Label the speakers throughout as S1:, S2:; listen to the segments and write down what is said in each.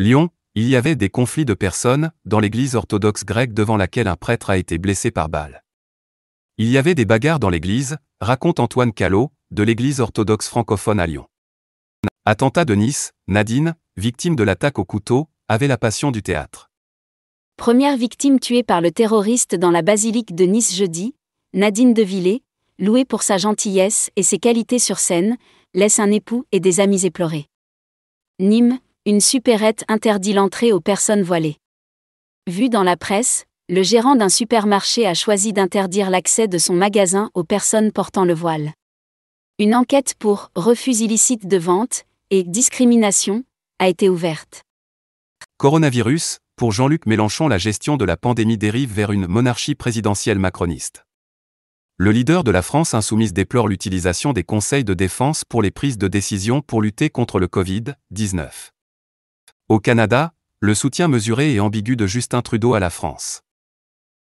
S1: Lyon, il y avait des conflits de personnes dans l'église orthodoxe grecque devant laquelle un prêtre a été blessé par balle. Il y avait des bagarres dans l'église, raconte Antoine Callot, de l'église orthodoxe francophone à Lyon. Attentat de Nice, Nadine, victime de l'attaque au couteau, avait la passion du théâtre.
S2: Première victime tuée par le terroriste dans la basilique de Nice jeudi, Nadine Devillé, louée pour sa gentillesse et ses qualités sur scène, laisse un époux et des amis éplorés. Nîmes, une supérette interdit l'entrée aux personnes voilées. Vu dans la presse, le gérant d'un supermarché a choisi d'interdire l'accès de son magasin aux personnes portant le voile. Une enquête pour refus illicite de vente et discrimination a été ouverte.
S1: Coronavirus, pour Jean-Luc Mélenchon, la gestion de la pandémie dérive vers une monarchie présidentielle macroniste. Le leader de la France insoumise déplore l'utilisation des conseils de défense pour les prises de décision pour lutter contre le Covid-19. Au Canada, le soutien mesuré et ambigu de Justin Trudeau à la France.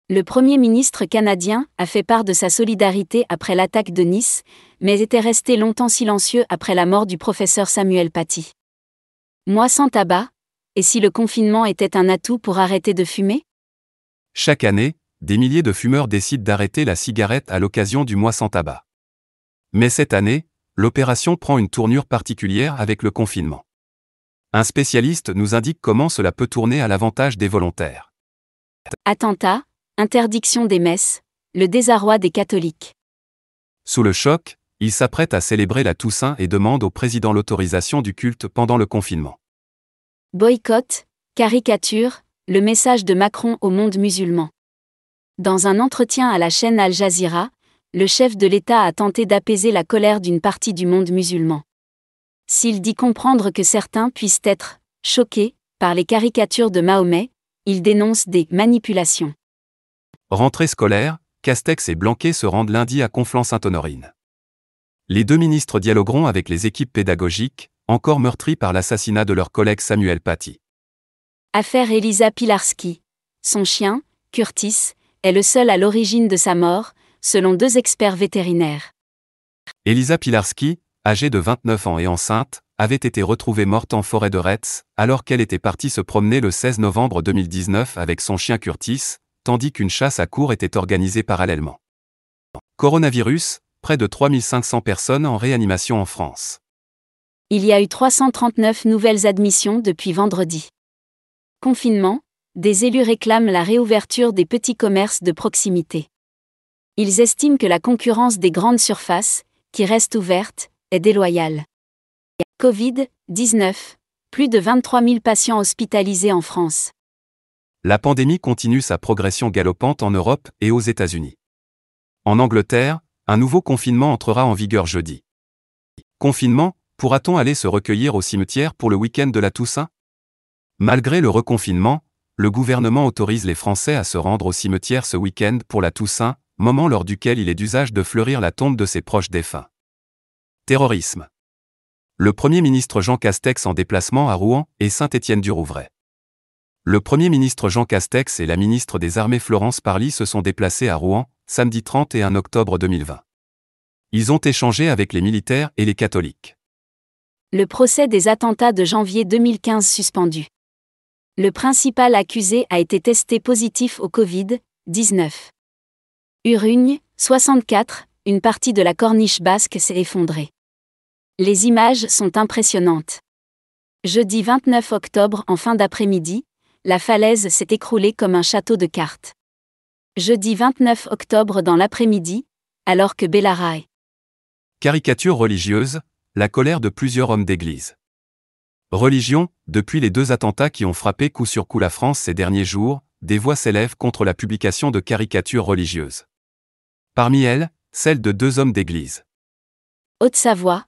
S2: Le Premier ministre canadien a fait part de sa solidarité après l'attaque de Nice, mais était resté longtemps silencieux après la mort du professeur Samuel Paty. Mois sans tabac, et si le confinement était un atout pour arrêter de fumer
S1: Chaque année, des milliers de fumeurs décident d'arrêter la cigarette à l'occasion du mois sans tabac. Mais cette année, l'opération prend une tournure particulière avec le confinement. Un spécialiste nous indique comment cela peut tourner à l'avantage des volontaires.
S2: Attentat, interdiction des messes, le désarroi des catholiques.
S1: Sous le choc, il s'apprête à célébrer la Toussaint et demande au président l'autorisation du culte pendant le confinement.
S2: Boycott, caricature, le message de Macron au monde musulman. Dans un entretien à la chaîne Al Jazeera, le chef de l'État a tenté d'apaiser la colère d'une partie du monde musulman. S'il dit comprendre que certains puissent être choqués par les caricatures de Mahomet, il dénonce des manipulations.
S1: Rentrée scolaire, Castex et Blanquet se rendent lundi à Conflans-Sainte-Honorine. Les deux ministres dialogueront avec les équipes pédagogiques, encore meurtries par l'assassinat de leur collègue Samuel Paty.
S2: Affaire Elisa Pilarski. Son chien, Curtis, est le seul à l'origine de sa mort, selon deux experts vétérinaires.
S1: Elisa Pilarski, âgée de 29 ans et enceinte, avait été retrouvée morte en forêt de Retz, alors qu'elle était partie se promener le 16 novembre 2019 avec son chien Curtis, tandis qu'une chasse à cours était organisée parallèlement. Coronavirus, près de 3500 personnes en réanimation en France.
S2: Il y a eu 339 nouvelles admissions depuis vendredi. Confinement, des élus réclament la réouverture des petits commerces de proximité. Ils estiment que la concurrence des grandes surfaces, qui restent ouvertes, déloyale. Covid-19, plus de 23 000 patients hospitalisés en France.
S1: La pandémie continue sa progression galopante en Europe et aux États-Unis. En Angleterre, un nouveau confinement entrera en vigueur jeudi. Confinement, pourra-t-on aller se recueillir au cimetière pour le week-end de la Toussaint Malgré le reconfinement, le gouvernement autorise les Français à se rendre au cimetière ce week-end pour la Toussaint, moment lors duquel il est d'usage de fleurir la tombe de ses proches défunts. Terrorisme. Le Premier ministre Jean Castex en déplacement à Rouen et Saint-Étienne-du-Rouvray. Le Premier ministre Jean Castex et la ministre des Armées Florence Parly se sont déplacés à Rouen, samedi 31 octobre 2020. Ils ont échangé avec les militaires et les catholiques.
S2: Le procès des attentats de janvier 2015 suspendu. Le principal accusé a été testé positif au Covid-19. Urugne, 64, une partie de la corniche basque s'est effondrée. Les images sont impressionnantes. Jeudi 29 octobre en fin d'après-midi, la falaise s'est écroulée comme un château de cartes. Jeudi 29 octobre dans l'après-midi, alors que est...
S1: Caricature religieuse, la colère de plusieurs hommes d'église. Religion, depuis les deux attentats qui ont frappé coup sur coup la France ces derniers jours, des voix s'élèvent contre la publication de caricatures religieuses. Parmi elles, celle de deux hommes d'église.
S2: Haute-Savoie,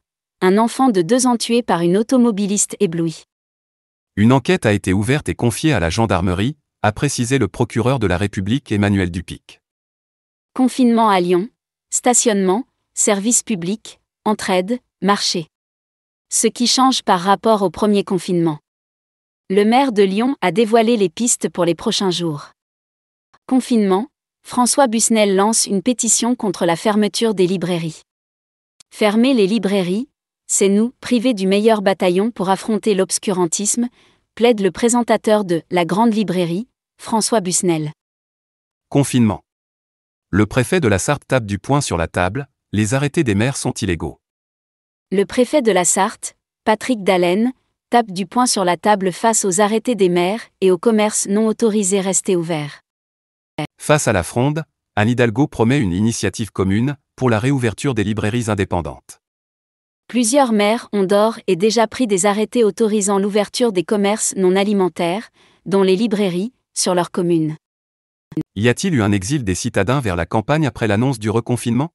S2: un enfant de deux ans tué par une automobiliste éblouie.
S1: Une enquête a été ouverte et confiée à la gendarmerie, a précisé le procureur de la République Emmanuel Dupic.
S2: Confinement à Lyon, stationnement, service public, entraide, marché. Ce qui change par rapport au premier confinement. Le maire de Lyon a dévoilé les pistes pour les prochains jours. Confinement, François Busnel lance une pétition contre la fermeture des librairies. Fermer les librairies, c'est nous, privés du meilleur bataillon pour affronter l'obscurantisme, plaide le présentateur de La Grande Librairie, François Busnel.
S1: Confinement. Le préfet de la Sarthe tape du poing sur la table, les arrêtés des maires sont illégaux.
S2: Le préfet de la Sarthe, Patrick Dalen, tape du poing sur la table face aux arrêtés des maires et aux commerces non autorisés restés ouverts.
S1: Face à la fronde, Anne Hidalgo promet une initiative commune pour la réouverture des librairies indépendantes.
S2: Plusieurs maires ont d'ores et déjà pris des arrêtés autorisant l'ouverture des commerces non alimentaires, dont les librairies, sur leur commune.
S1: Y a-t-il eu un exil des citadins vers la campagne après l'annonce du reconfinement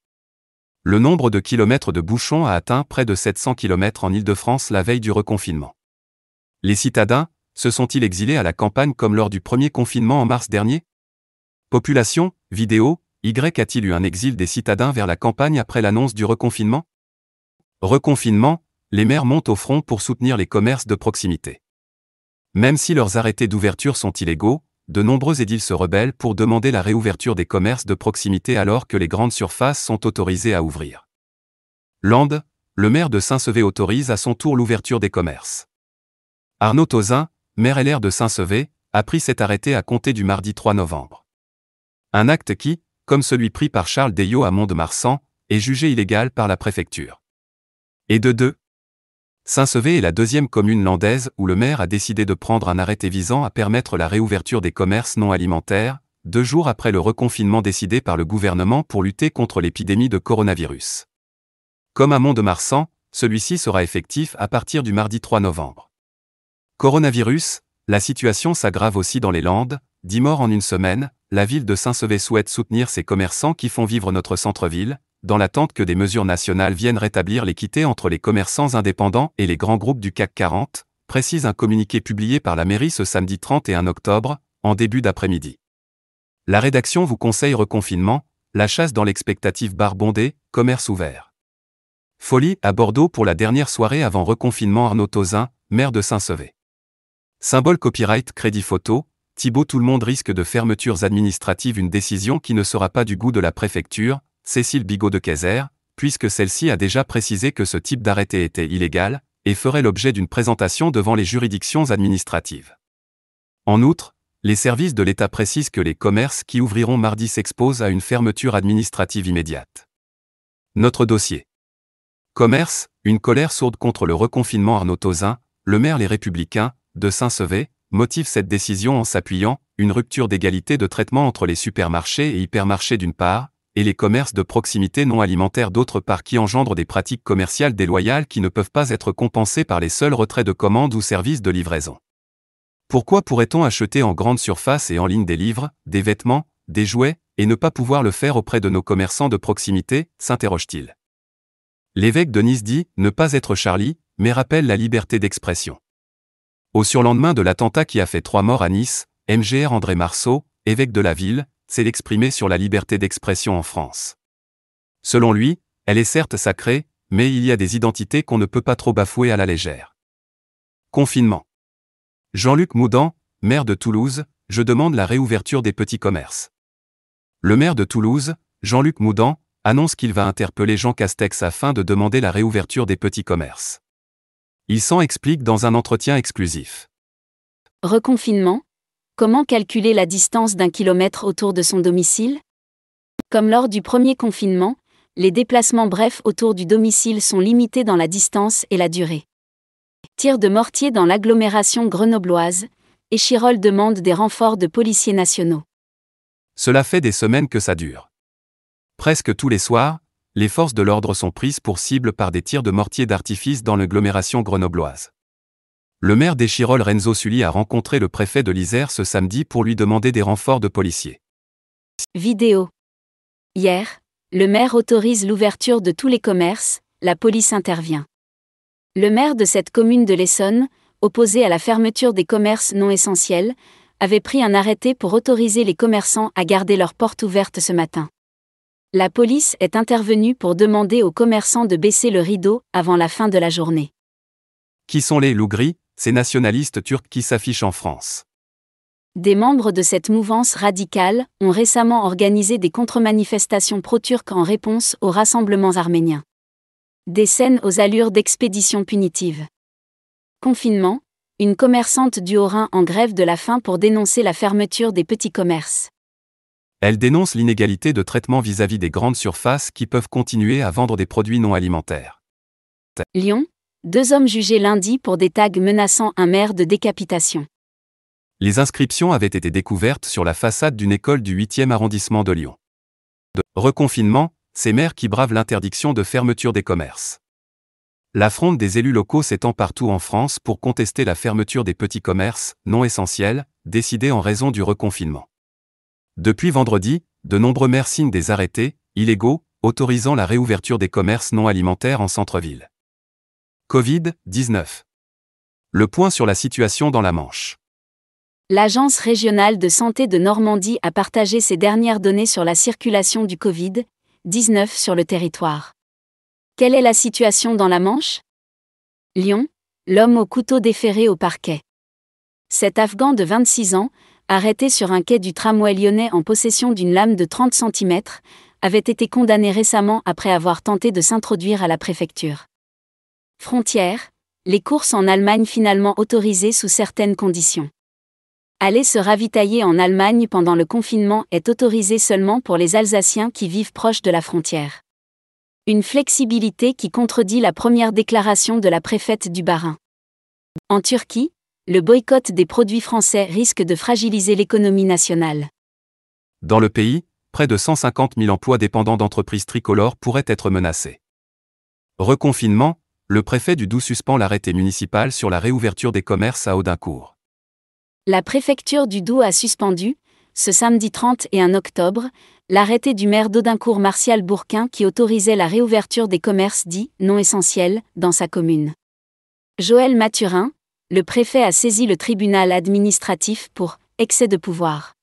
S1: Le nombre de kilomètres de bouchons a atteint près de 700 km en Île-de-France la veille du reconfinement. Les citadins, se sont-ils exilés à la campagne comme lors du premier confinement en mars dernier Population, vidéo, Y a-t-il eu un exil des citadins vers la campagne après l'annonce du reconfinement Reconfinement, les maires montent au front pour soutenir les commerces de proximité. Même si leurs arrêtés d'ouverture sont illégaux, de nombreux édiles se rebellent pour demander la réouverture des commerces de proximité alors que les grandes surfaces sont autorisées à ouvrir. Lande, le maire de Saint-Sevé autorise à son tour l'ouverture des commerces. Arnaud Tauzin, maire LR de Saint-Sevé, a pris cet arrêté à compter du mardi 3 novembre. Un acte qui, comme celui pris par Charles Deyot à Mont-de-Marsan, est jugé illégal par la préfecture. Et de deux. Saint-Sevé est la deuxième commune landaise où le maire a décidé de prendre un arrêté visant à permettre la réouverture des commerces non alimentaires, deux jours après le reconfinement décidé par le gouvernement pour lutter contre l'épidémie de coronavirus. Comme à Mont-de-Marsan, celui-ci sera effectif à partir du mardi 3 novembre. Coronavirus, la situation s'aggrave aussi dans les Landes, dix morts en une semaine, la ville de Saint-Sevé souhaite soutenir ses commerçants qui font vivre notre centre-ville, dans l'attente que des mesures nationales viennent rétablir l'équité entre les commerçants indépendants et les grands groupes du CAC 40, précise un communiqué publié par la mairie ce samedi 31 octobre, en début d'après-midi. La rédaction vous conseille reconfinement, la chasse dans l'expectative barbondée, commerce ouvert. Folie à Bordeaux pour la dernière soirée avant reconfinement Arnaud Tauzin, maire de Saint-Sevé. Symbole copyright crédit photo, Thibaut Tout le monde risque de fermetures administratives une décision qui ne sera pas du goût de la préfecture, Cécile Bigot de Kayser, puisque celle-ci a déjà précisé que ce type d'arrêté était illégal et ferait l'objet d'une présentation devant les juridictions administratives. En outre, les services de l'État précisent que les commerces qui ouvriront mardi s'exposent à une fermeture administrative immédiate. Notre dossier. Commerce, une colère sourde contre le reconfinement Arnaud tauzin le maire Les Républicains, de Saint-Sevé, motive cette décision en s'appuyant, une rupture d'égalité de traitement entre les supermarchés et hypermarchés d'une part, et les commerces de proximité non alimentaires d'autre part qui engendrent des pratiques commerciales déloyales qui ne peuvent pas être compensées par les seuls retraits de commandes ou services de livraison. Pourquoi pourrait-on acheter en grande surface et en ligne des livres, des vêtements, des jouets, et ne pas pouvoir le faire auprès de nos commerçants de proximité s'interroge-t-il. L'évêque de Nice dit ne pas être Charlie, mais rappelle la liberté d'expression. Au surlendemain de l'attentat qui a fait trois morts à Nice, MGR André Marceau, évêque de la ville, c'est l'exprimer sur la liberté d'expression en France. Selon lui, elle est certes sacrée, mais il y a des identités qu'on ne peut pas trop bafouer à la légère. Confinement. Jean-Luc Moudan, maire de Toulouse, je demande la réouverture des petits commerces. Le maire de Toulouse, Jean-Luc Moudan, annonce qu'il va interpeller Jean Castex afin de demander la réouverture des petits commerces. Il s'en explique dans un entretien exclusif.
S2: Reconfinement Comment calculer la distance d'un kilomètre autour de son domicile Comme lors du premier confinement, les déplacements brefs autour du domicile sont limités dans la distance et la durée. Tirs de mortier dans l'agglomération grenobloise, Échirol demande des renforts de policiers nationaux.
S1: Cela fait des semaines que ça dure. Presque tous les soirs, les forces de l'ordre sont prises pour cible par des tirs de mortier d'artifice dans l'agglomération grenobloise. Le maire dechirol Renzo Sully a rencontré le préfet de l'Isère ce samedi pour lui demander des renforts de policiers.
S2: Vidéo. Hier, le maire autorise l'ouverture de tous les commerces, la police intervient. Le maire de cette commune de l'Essonne, opposé à la fermeture des commerces non essentiels, avait pris un arrêté pour autoriser les commerçants à garder leurs portes ouvertes ce matin. La police est intervenue pour demander aux commerçants de baisser le rideau avant la fin de la journée.
S1: Qui sont les loups gris ces nationalistes turcs qui s'affichent en France.
S2: Des membres de cette mouvance radicale ont récemment organisé des contre-manifestations pro-turques en réponse aux rassemblements arméniens. Des scènes aux allures d'expéditions punitives. Confinement, une commerçante du Haut-Rhin en grève de la faim pour dénoncer la fermeture des petits commerces.
S1: Elle dénonce l'inégalité de traitement vis-à-vis -vis des grandes surfaces qui peuvent continuer à vendre des produits non alimentaires. Lyon,
S2: deux hommes jugés lundi pour des tags menaçant un maire de décapitation.
S1: Les inscriptions avaient été découvertes sur la façade d'une école du 8e arrondissement de Lyon. De reconfinement, ces maires qui bravent l'interdiction de fermeture des commerces. L'affronte des élus locaux s'étend partout en France pour contester la fermeture des petits commerces, non essentiels, décidés en raison du reconfinement. Depuis vendredi, de nombreux maires signent des arrêtés, illégaux, autorisant la réouverture des commerces non alimentaires en centre-ville. Covid-19. Le point sur la situation dans la Manche.
S2: L'Agence régionale de santé de Normandie a partagé ses dernières données sur la circulation du Covid-19 sur le territoire. Quelle est la situation dans la Manche Lyon, l'homme au couteau déféré au parquet. Cet Afghan de 26 ans, arrêté sur un quai du tramway lyonnais en possession d'une lame de 30 cm, avait été condamné récemment après avoir tenté de s'introduire à la préfecture. Frontières, les courses en Allemagne finalement autorisées sous certaines conditions. Aller se ravitailler en Allemagne pendant le confinement est autorisé seulement pour les Alsaciens qui vivent proche de la frontière. Une flexibilité qui contredit la première déclaration de la préfète du Bas-Rhin. En Turquie, le boycott des produits français risque de fragiliser l'économie nationale.
S1: Dans le pays, près de 150 000 emplois dépendants d'entreprises tricolores pourraient être menacés. Reconfinement, le préfet du Doubs suspend l'arrêté municipal sur la réouverture des commerces à Audincourt.
S2: La préfecture du Doubs a suspendu, ce samedi 30 et 1 octobre, l'arrêté du maire d'Audincourt Martial Bourquin qui autorisait la réouverture des commerces dits non essentiels dans sa commune. Joël Mathurin, le préfet a saisi le tribunal administratif pour excès de pouvoir.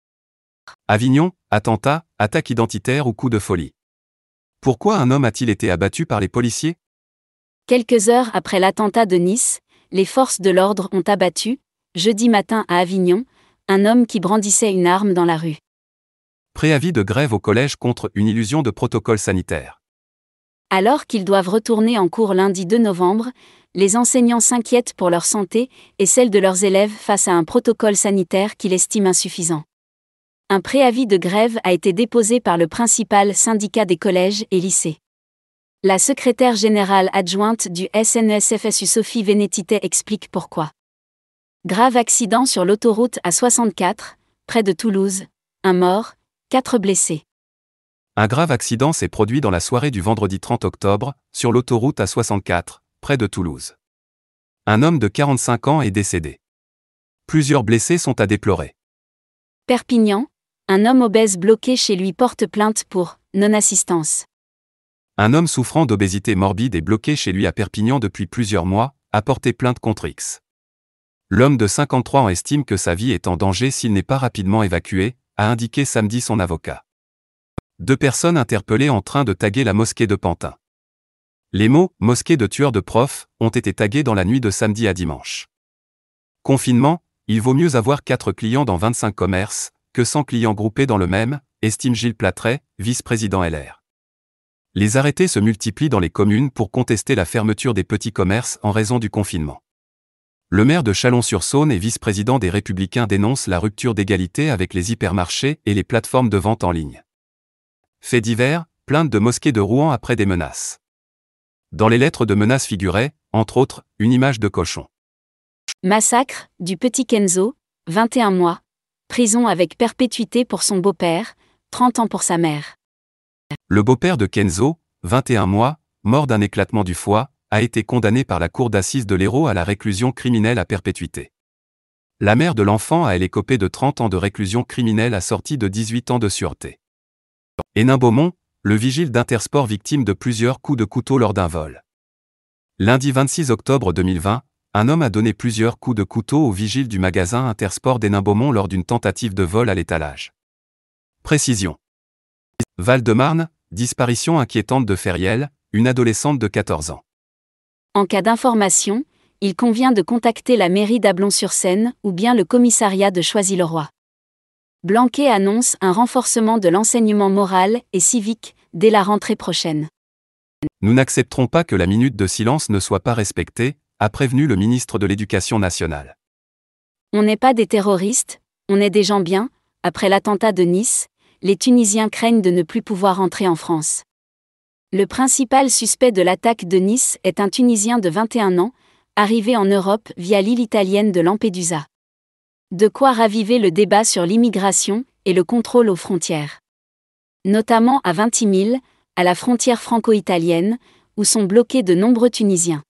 S1: Avignon, attentat, attaque identitaire ou coup de folie. Pourquoi un homme a-t-il été abattu par les policiers
S2: Quelques heures après l'attentat de Nice, les forces de l'ordre ont abattu, jeudi matin à Avignon, un homme qui brandissait une arme dans la rue.
S1: Préavis de grève au collège contre une illusion de protocole sanitaire.
S2: Alors qu'ils doivent retourner en cours lundi 2 novembre, les enseignants s'inquiètent pour leur santé et celle de leurs élèves face à un protocole sanitaire qu'ils estiment insuffisant. Un préavis de grève a été déposé par le principal syndicat des collèges et lycées. La secrétaire générale adjointe du SNSFSU Sophie Vénétité explique pourquoi. Grave accident sur l'autoroute A64, près de Toulouse, un mort, quatre blessés.
S1: Un grave accident s'est produit dans la soirée du vendredi 30 octobre, sur l'autoroute A64, près de Toulouse. Un homme de 45 ans est décédé. Plusieurs blessés sont à déplorer.
S2: Perpignan, un homme obèse bloqué chez lui porte plainte pour non-assistance.
S1: Un homme souffrant d'obésité morbide est bloqué chez lui à Perpignan depuis plusieurs mois, a porté plainte contre X. L'homme de 53 ans estime que sa vie est en danger s'il n'est pas rapidement évacué, a indiqué samedi son avocat. Deux personnes interpellées en train de taguer la mosquée de Pantin. Les mots mosquée de tueurs de profs ont été tagués dans la nuit de samedi à dimanche. Confinement, il vaut mieux avoir 4 clients dans 25 commerces que 100 clients groupés dans le même, estime Gilles Platret, vice-président LR. Les arrêtés se multiplient dans les communes pour contester la fermeture des petits commerces en raison du confinement. Le maire de Chalon-sur-Saône et vice-président des Républicains dénonce la rupture d'égalité avec les hypermarchés et les plateformes de vente en ligne. Fait divers, plainte de mosquée de Rouen après des menaces. Dans les lettres de menaces figurait, entre autres, une image de cochon.
S2: Massacre du petit Kenzo, 21 mois. Prison avec perpétuité pour son beau-père, 30 ans pour sa mère.
S1: Le beau-père de Kenzo, 21 mois, mort d'un éclatement du foie, a été condamné par la cour d'assises de l'Hérault à la réclusion criminelle à perpétuité. La mère de l'enfant a elle écopé de 30 ans de réclusion criminelle assortie de 18 ans de sûreté. Hénin Beaumont, le vigile d'Intersport victime de plusieurs coups de couteau lors d'un vol. Lundi 26 octobre 2020, un homme a donné plusieurs coups de couteau au vigile du magasin Intersport d'Hénin Beaumont lors d'une tentative de vol à l'étalage. Précision. Val-de-Marne, Disparition inquiétante de Feriel, une adolescente de 14 ans.
S2: En cas d'information, il convient de contacter la mairie d'Ablon-sur-Seine ou bien le commissariat de Choisy-le-Roi. Blanquet annonce un renforcement de l'enseignement moral et civique dès la rentrée prochaine.
S1: Nous n'accepterons pas que la minute de silence ne soit pas respectée, a prévenu le ministre de l'Éducation nationale.
S2: On n'est pas des terroristes, on est des gens bien, après l'attentat de Nice, les Tunisiens craignent de ne plus pouvoir entrer en France. Le principal suspect de l'attaque de Nice est un Tunisien de 21 ans, arrivé en Europe via l'île italienne de Lampedusa. De quoi raviver le débat sur l'immigration et le contrôle aux frontières. Notamment à Vintimille, à la frontière franco-italienne, où sont bloqués de nombreux Tunisiens.